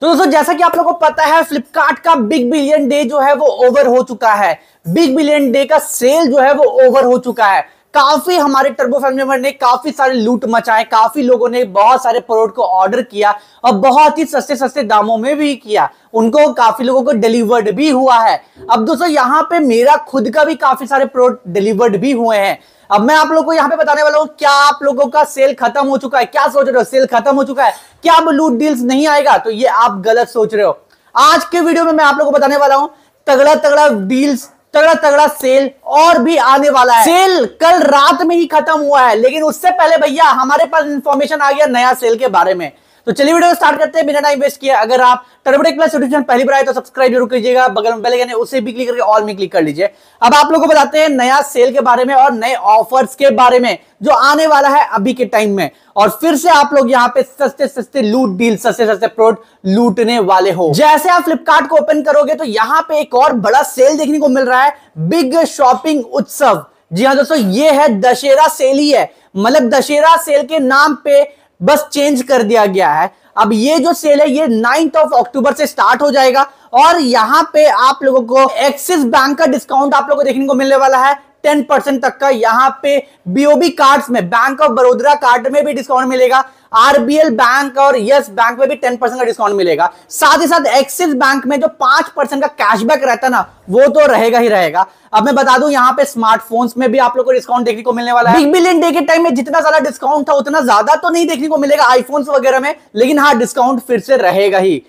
तो दोस्तों जैसा कि आप लोगों को पता है फ्लिपकार्ट का बिग बिलियन डे जो है वो ओवर हो चुका है बिग बिलियन डे का सेल जो है वो ओवर हो चुका है काफी हमारे टर्बो फैमिली मेंबर ने काफी सारे लूट मचाए काफी लोगों ने बहुत सारे प्रोडक्ट को ऑर्डर किया और बहुत ही सस्ते सस्ते दामों में भी किया उनको काफी लोगों को डिलीवर्ड भी हुआ है अब दोस्तों यहाँ पे मेरा खुद का भी काफी सारे प्रोडक्ट डिलीवर्ड भी हुए हैं अब मैं आप लोगों को यहाँ पे बताने वाला हूँ क्या आप लोगों का सेल खत्म हो चुका है क्या सोच रहे हो सेल खत्म हो चुका है क्या अब लूट डील्स नहीं आएगा तो ये आप गलत सोच रहे हो आज के वीडियो में मैं आप लोगों को बताने वाला हूँ तगड़ा तगड़ा डील्स तगड़ा तगड़ा सेल और भी आने वाला है सेल कल रात में ही खत्म हुआ है लेकिन उससे पहले भैया हमारे पास इंफॉर्मेशन आ गया नया सेल के बारे में तो चलिए वीडियो स्टार्ट करते हैं बिना टाइम वेस्ट किया अगर आप टर्बोटेक प्लस यूट्यूब चैनल पहली बार आए तो सब्सक्राइब जरूर कीजिएगा बगल में पहले उसे भी क्लिक करके ऑल में क्लिक कर लीजिए अब आप लोगों को बताते हैं नया सेल के बारे में और नए ऑफर्स के बारे में जो आने वाला है अभी के टाइम में और फिर से आप लोग यहाँ पे सस्ते सस्ते लूट डील सस्ते सस्ते प्रोडक्ट लूटने वाले हो जैसे आप फ्लिपकार्ट को ओपन करोगे तो यहाँ पे एक और बड़ा सेल देखने को मिल रहा है बिग शॉपिंग उत्सव जी हाँ दोस्तों ये है दशहरा सेल ही है मतलब दशहरा सेल के नाम पे बस चेंज कर दिया गया है अब ये जो सेल है ये नाइन्थ ऑफ अक्टूबर से स्टार्ट हो जाएगा और यहाँ पे आप लोगों को एक्सिस बैंक का डिस्काउंट आप लोगों को देखने को मिलने वाला है टेन परसेंट तक का यहाँ पे बीओबी कार्ड्स में बैंक ऑफ बड़ोदरा कार्ड में भी डिस्काउंट मिलेगा आरबीएल बैंक और यस बैंक में भी टेन परसेंट का डिस्काउंट मिलेगा साथ ही साथ एक्सिस बैंक में जो पांच परसेंट का कैशबैक रहता ना वो तो रहेगा ही रहेगा अब मैं बता दूं यहाँ पे स्मार्टफोन्स में भी आप लोग को डिस्काउंट देखने को मिलने वाला है बिग बिलियन डे के टाइम में जितना ज्यादा डिस्काउंट था उतना ज्यादा तो नहीं देखने को मिलेगा आईफोन्स वगैरह में लेकिन हाँ डिस्काउंट फिर से रहेगा ही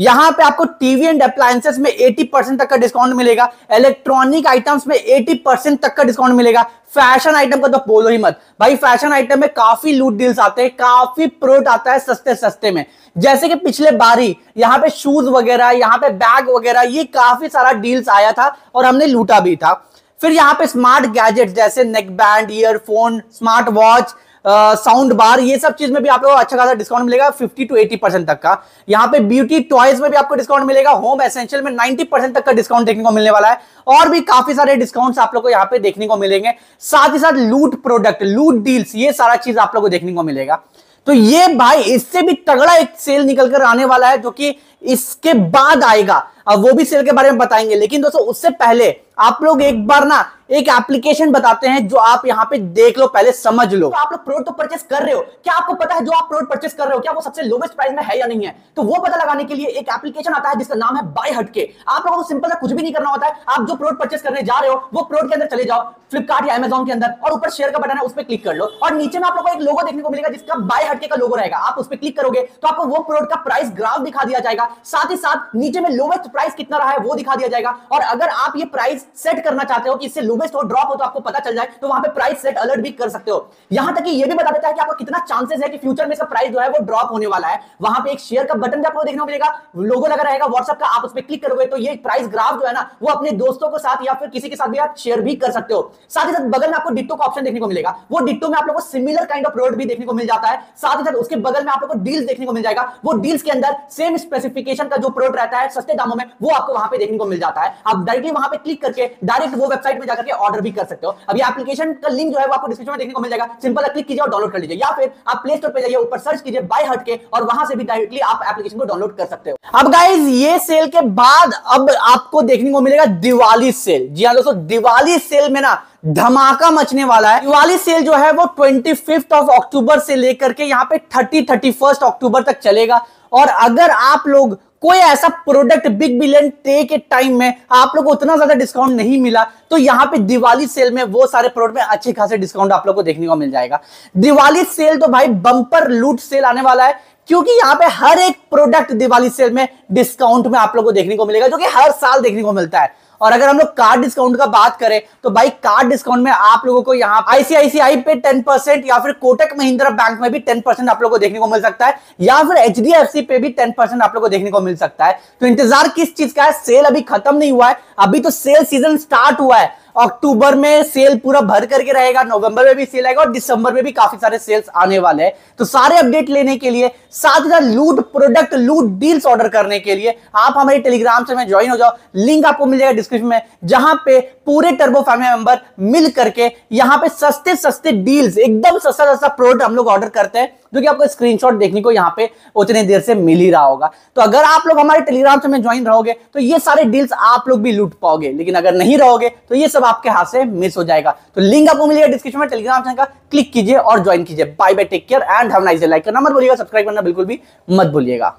यहां पे आपको टीवी एंड अप्लायंसेस में 80 परसेंट तक का डिस्काउंट मिलेगा इलेक्ट्रॉनिक आइटम्स में 80 परसेंट तक का डिस्काउंट मिलेगा फैशन आइटम का तो बोलो ही मत भाई फैशन आइटम में काफी लूट डील्स आते हैं काफी प्रोट आता है सस्ते सस्ते में जैसे कि पिछले बारी यहाँ पे शूज वगैरह यहाँ पे बैग वगैरह ये काफी सारा डील्स आया था और हमने लूटा भी था फिर यहाँ पे स्मार्ट गैजेट जैसे neckband earphone smart watch sound bar ये सब चीज में भी आप लोगों को अच्छा खासा डिस्काउंट मिलेगा 50 टू 80 परसेंट तक का यहाँ पे ब्यूटी टॉयज में भी आपको डिस्काउंट मिलेगा होम एसेंशियल में 90 परसेंट तक का डिस्काउंट देखने को मिलने वाला है और भी काफी सारे डिस्काउंट्स आप लोग को यहाँ पे देखने को मिलेंगे साथ ही साथ लूट प्रोडक्ट लूट डील्स ये सारा चीज आप लोग को देखने को मिलेगा तो ये भाई इससे भी तगड़ा एक सेल निकल कर आने वाला है जो कि इसके बाद आएगा वो भी सेल के बारे में बताएंगे लेकिन दोस्तों उससे पहले आप लोग एक बार ना एक एप्लीकेशन बताते हैं जो आप यहाँ पे देख लो पहले समझ लो तो आप लोग प्रोडक्ट तो परचेस कर रहे हो क्या आपको पता है जो आप प्रोडक्ट परचेस कर रहे हो क्या वो सबसे लोवेस्ट प्राइस में है या नहीं है तो वो पता लगाने के लिए एक एप्लीकेशन आता है जिसका नाम है बाय हटके आप लोगों को सिंपल तो सा कुछ भी नहीं करना होता है आप जो प्रोडक्ट परचेस करने जा रहे हो वो प्रोडक्ट के अंदर चले जाओ फ्लिपकार्ट या अमेजॉन के अंदर और ऊपर शेयर का बटन है उस पर क्लिक कर लो और नीचे में आप लोगों को एक लोगो देखने को मिलेगा जिसका बाय हटके का लोगो रहेगा आप उस पर क्लिक करोगे तो आपको वो प्रोडक्ट का प्राइस ग्राफ दिखा दिया जाएगा साथ ही साथ नीचे में लोवेस्ट प्राइस कितना रहा है वो दिखा दिया जाएगा और अगर आप ये प्राइस सेट करना चाहते हो कि इससे लोवेस्ट हो ड्रॉप हो तो आपको पता चल जाए तो वहां पे प्राइस सेट अलर्ट भी कर सकते हो यहां तक कि ये भी बता देता है कि आपको कितना चांसेस है कि फ्यूचर में इसका प्राइस जो है वो ड्रॉप होने वाला है वहां पे एक शेयर का बटन भी आपको देखने को मिलेगा लोगो लगा रहेगा व्हाट्सएप का आप उस पर क्लिक करोगे तो ये प्राइस ग्राफ जो है ना वो अपने दोस्तों के साथ या फिर किसी के साथ भी आप शेयर भी कर सकते हो साथ ही साथ बगल में आपको डिट्टो का ऑप्शन देखने को मिलेगा वो डिट्टो में आप लोगों को सिमिलर काइंड ऑफ प्रोडक्ट भी देखने को मिल जाता है साथ ही साथ उसके बगल में आप लोगों को डील्स देखने को मिल जाएगा वो डील्स के अंदर सेम स्पेसिफिकेशन का जो प्रोडक्ट रहता है सस्ते दामों में में वो आपको वहां पे देखने को मिल जाता है आप डायरेक्टली वहां पे क्लिक करके डायरेक्ट वो वेबसाइट में जाकर के ऑर्डर भी कर सकते हो अभी एप्लीकेशन का लिंक जो है वो आपको डिस्क्रिप्शन में देखने को मिल जाएगा सिंपल क्लिक कीजिए और डाउनलोड कर लीजिए या फिर आप प्ले स्टोर पर जाइए ऊपर सर्च कीजिए बाय हट के और वहां से भी डायरेक्टली आप एप्लीकेशन को डाउनलोड कर सकते हो अब गाइज ये सेल के बाद अब आपको देखने को मिलेगा दिवाली सेल जी हाँ दोस्तों दिवाली सेल में ना धमाका मचने वाला है दिवाली सेल जो है वो ट्वेंटी फिफ्थ ऑफ अक्टूबर से लेकर के यहाँ पे थर्टी थर्टी फर्स्ट अक्टूबर तक चलेगा और अगर आप लोग कोई ऐसा प्रोडक्ट बिग बिलियन डे के टाइम में आप लोग को उतना ज्यादा डिस्काउंट नहीं मिला तो यहाँ पे दिवाली सेल में वो सारे प्रोडक्ट में अच्छे खासे डिस्काउंट आप लोग को देखने को मिल जाएगा दिवाली सेल तो भाई बंपर लूट सेल आने वाला है क्योंकि यहाँ पे हर एक प्रोडक्ट दिवाली सेल में डिस्काउंट में आप लोग को देखने को मिलेगा जो कि हर साल देखने को मिलता है और अगर हम लोग कार्ड डिस्काउंट का बात करें तो भाई कार्ड डिस्काउंट में आप लोगों को यहाँ आईसीआईसीआई पे टेन परसेंट या फिर कोटक महिंद्रा बैंक में भी टेन परसेंट आप लोग को देखने को मिल सकता है या फिर एच पे भी टेन परसेंट आप लोग को देखने को मिल सकता है तो इंतजार किस चीज का है सेल अभी खत्म नहीं हुआ है अभी तो सेल सीजन स्टार्ट हुआ है अक्टूबर में सेल पूरा भर करके रहेगा नवंबर में भी सेल आएगा और दिसंबर में भी काफी सारे सेल्स आने वाले हैं तो सारे अपडेट लेने के लिए साथ ही साथ लूट प्रोडक्ट लूट डील्स ऑर्डर करने के लिए आप हमारे टेलीग्राम से में ज्वाइन हो जाओ लिंक आपको मिल जाएगा डिस्क्रिप्शन में जहां पे पूरे टर्बो फैमिली मेंबर मिल करके यहाँ पे सस्ते सस्ते डील्स एकदम सस्ता सस्ता प्रोडक्ट हम लोग ऑर्डर करते हैं जो कि आपको स्क्रीनशॉट देखने को यहाँ पे उतने देर से मिल ही रहा होगा तो अगर आप लोग हमारे टेलीग्राम से में ज्वाइन रहोगे तो ये सारे डील्स आप लोग भी लूट पाओगे लेकिन अगर नहीं रहोगे तो ये सब सब आपके हाथ से मिस हो जाएगा तो लिंक आपको मिलेगा डिस्क्रिप्शन में टेलीग्राम चैनल का क्लिक कीजिए और ज्वाइन कीजिए bye bye take care and have nice like करना मत बोलिएगा सब्सक्राइब करना बिल्कुल भी मत भूलिएगा